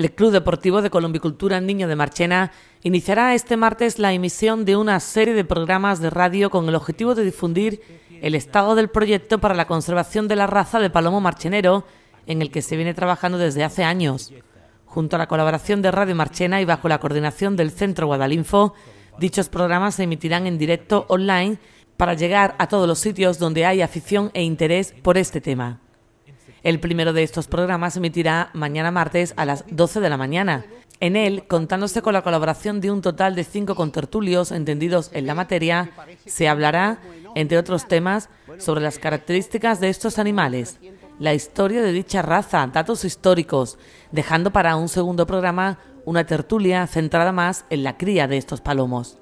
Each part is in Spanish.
El Club Deportivo de Colombicultura Niño de Marchena iniciará este martes la emisión de una serie de programas de radio con el objetivo de difundir el estado del proyecto para la conservación de la raza de palomo marchenero en el que se viene trabajando desde hace años. Junto a la colaboración de Radio Marchena y bajo la coordinación del Centro Guadalinfo, dichos programas se emitirán en directo online para llegar a todos los sitios donde hay afición e interés por este tema. El primero de estos programas emitirá mañana martes a las 12 de la mañana. En él, contándose con la colaboración de un total de cinco contertulios entendidos en la materia, se hablará, entre otros temas, sobre las características de estos animales, la historia de dicha raza, datos históricos, dejando para un segundo programa una tertulia centrada más en la cría de estos palomos.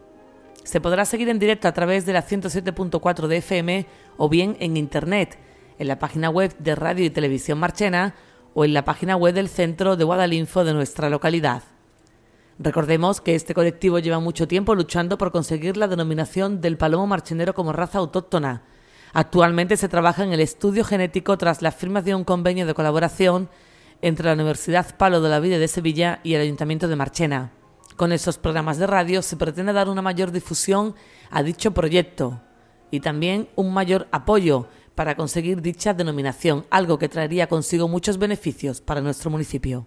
Se podrá seguir en directo a través de la 107.4 de FM o bien en Internet en la página web de Radio y Televisión Marchena o en la página web del Centro de Guadalinfo de nuestra localidad. Recordemos que este colectivo lleva mucho tiempo luchando por conseguir la denominación del palomo marchenero como raza autóctona. Actualmente se trabaja en el estudio genético tras la firma de un convenio de colaboración entre la Universidad Palo de la Vida de Sevilla y el Ayuntamiento de Marchena. Con esos programas de radio se pretende dar una mayor difusión a dicho proyecto y también un mayor apoyo para conseguir dicha denominación, algo que traería consigo muchos beneficios para nuestro municipio.